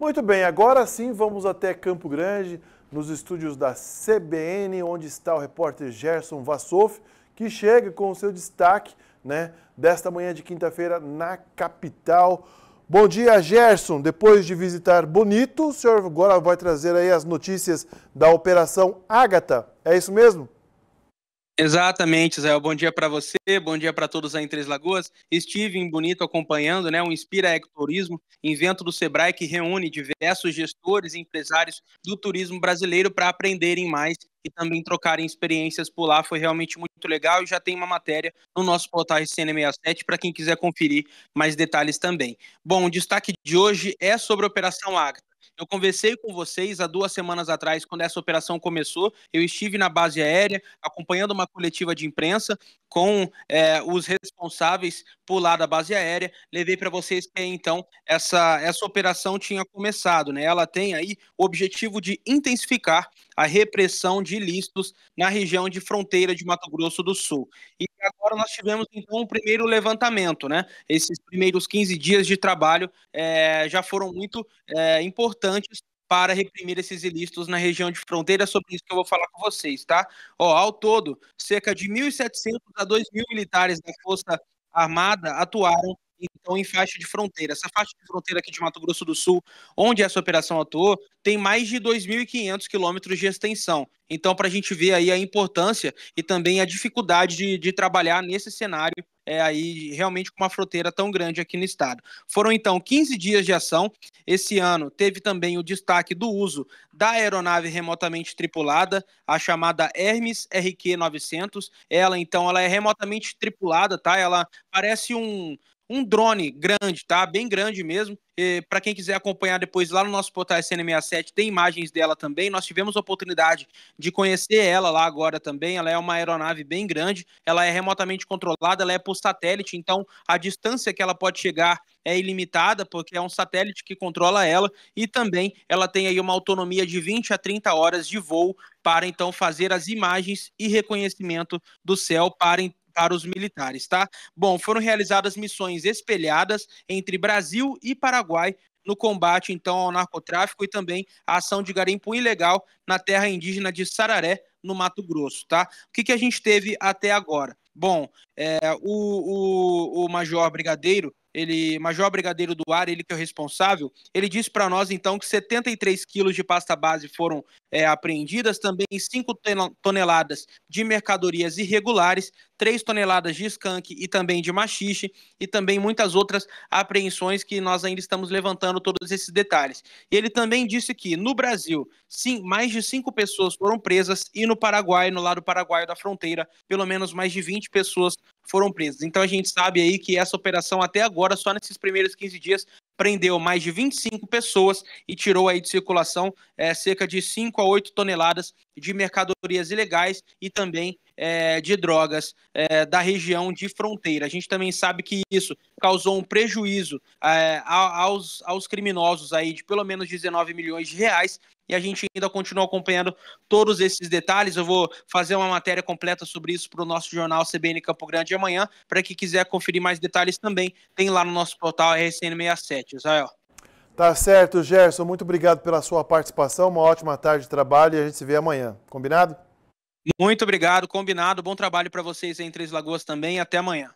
Muito bem, agora sim vamos até Campo Grande, nos estúdios da CBN, onde está o repórter Gerson Vassoff, que chega com o seu destaque né, desta manhã de quinta-feira na capital. Bom dia, Gerson. Depois de visitar Bonito, o senhor agora vai trazer aí as notícias da Operação Ágata. É isso mesmo? Exatamente, Zé. Bom dia para você, bom dia para todos aí em Três Lagoas. Estive em Bonito acompanhando, né, o Inspira Ecoturismo, invento do Sebrae que reúne diversos gestores e empresários do turismo brasileiro para aprenderem mais e também trocarem experiências por lá. Foi realmente muito legal e já tem uma matéria no nosso portal RCN67 para quem quiser conferir mais detalhes também. Bom, o destaque de hoje é sobre a Operação Agra. Eu conversei com vocês há duas semanas atrás, quando essa operação começou. Eu estive na base aérea, acompanhando uma coletiva de imprensa com é, os responsáveis por lá da base aérea. Levei para vocês que então essa, essa operação tinha começado. Né? Ela tem aí o objetivo de intensificar a repressão de ilícitos na região de fronteira de Mato Grosso do Sul. E agora nós tivemos então o um primeiro levantamento, né? Esses primeiros 15 dias de trabalho é, já foram muito é, importantes importantes para reprimir esses ilícitos na região de fronteira, sobre isso que eu vou falar com vocês, tá? Ó, ao todo, cerca de 1.700 a 2.000 militares da Força Armada atuaram então em faixa de fronteira. Essa faixa de fronteira aqui de Mato Grosso do Sul, onde essa operação atuou, tem mais de 2.500 quilômetros de extensão. Então, para a gente ver aí a importância e também a dificuldade de, de trabalhar nesse cenário é, aí realmente com uma fronteira tão grande aqui no estado. Foram então 15 dias de ação. Esse ano teve também o destaque do uso da aeronave remotamente tripulada, a chamada Hermes RQ 900. Ela então ela é remotamente tripulada, tá? Ela parece um um drone grande, tá? Bem grande mesmo. Para quem quiser acompanhar depois lá no nosso portal SN67, tem imagens dela também. Nós tivemos a oportunidade de conhecer ela lá agora também. Ela é uma aeronave bem grande, ela é remotamente controlada, ela é por satélite, então a distância que ela pode chegar é ilimitada, porque é um satélite que controla ela e também ela tem aí uma autonomia de 20 a 30 horas de voo para então fazer as imagens e reconhecimento do céu para para os militares, tá? Bom, foram realizadas missões espelhadas entre Brasil e Paraguai no combate então ao narcotráfico e também a ação de garimpo ilegal na terra indígena de Sararé, no Mato Grosso, tá? O que, que a gente teve até agora? Bom, é, o, o, o Major Brigadeiro ele, Major Brigadeiro do Ar, ele que é o responsável, ele disse para nós então que 73 quilos de pasta base foram é, apreendidas, também 5 toneladas de mercadorias irregulares, 3 toneladas de skunk e também de machixe, e também muitas outras apreensões que nós ainda estamos levantando todos esses detalhes. Ele também disse que no Brasil, sim, mais de 5 pessoas foram presas e no Paraguai, no lado paraguaio da fronteira, pelo menos mais de 20 pessoas foram presos. Então a gente sabe aí que essa operação até agora, só nesses primeiros 15 dias, prendeu mais de 25 pessoas e tirou aí de circulação é, cerca de 5 a 8 toneladas de mercadorias ilegais e também é, de drogas é, da região de fronteira. A gente também sabe que isso causou um prejuízo é, aos, aos criminosos aí de pelo menos 19 milhões de reais e a gente ainda continua acompanhando todos esses detalhes. Eu vou fazer uma matéria completa sobre isso para o nosso jornal CBN Campo Grande amanhã. Para quem quiser conferir mais detalhes também, tem lá no nosso portal RCN67. Israel. Tá certo, Gerson. Muito obrigado pela sua participação. Uma ótima tarde de trabalho e a gente se vê amanhã. Combinado? Muito obrigado, combinado. Bom trabalho para vocês em Três Lagoas também. Até amanhã.